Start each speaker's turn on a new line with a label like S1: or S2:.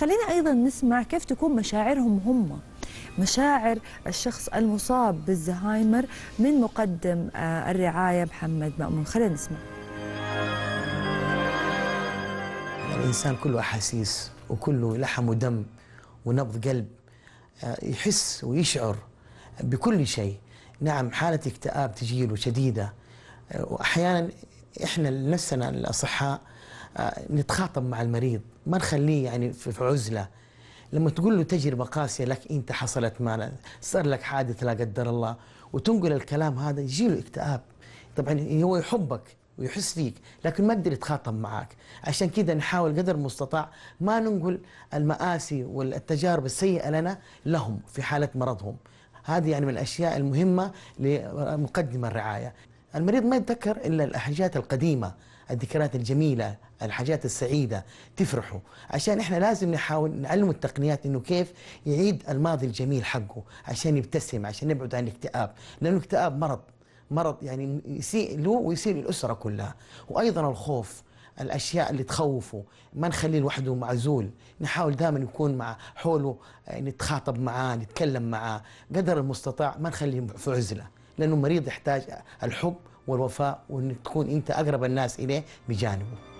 S1: خلينا أيضا نسمع كيف تكون مشاعرهم هم مشاعر الشخص المصاب بالزهايمر من مقدم آه، الرعاية محمد مأمون خلينا نسمع
S2: الإنسان كله أحاسيس وكله لحم ودم ونبض قلب آه، يحس ويشعر بكل شيء نعم حالة اكتئاب تجيله شديدة آه، وأحيانا إحنا نفسنا الأصحاء آه، نتخاطب مع المريض ما نخليه يعني في عزله لما تقول له تجربه قاسيه لك انت حصلت معنا صار لك حادث لا قدر الله وتنقل الكلام هذا يجي له اكتئاب طبعا هو يحبك ويحس فيك لكن ما يقدر يتخاطب معك عشان كذا نحاول قدر المستطاع ما ننقل المآسي والتجارب السيئة لنا لهم في حالة مرضهم هذه يعني من الأشياء المهمة لمقدم الرعاية المريض ما يتذكر إلا الحاجات القديمة الذكريات الجميلة الحاجات السعيدة تفرحه عشان احنا لازم نحاول نعلمه التقنيات انه كيف يعيد الماضي الجميل حقه عشان يبتسم عشان نبعد عن الاكتئاب لانه الاكتئاب مرض مرض يعني يسيء له ويسيء للأسرة كلها وأيضا الخوف الأشياء اللي تخوفه ما نخليه لوحده معزول نحاول دائما يكون مع حوله نتخاطب معاه نتكلم معاه قدر المستطاع ما نخليه في عزلة لأنه المريض يحتاج الحب والوفاء وأن تكون أنت أقرب الناس إليه بجانبه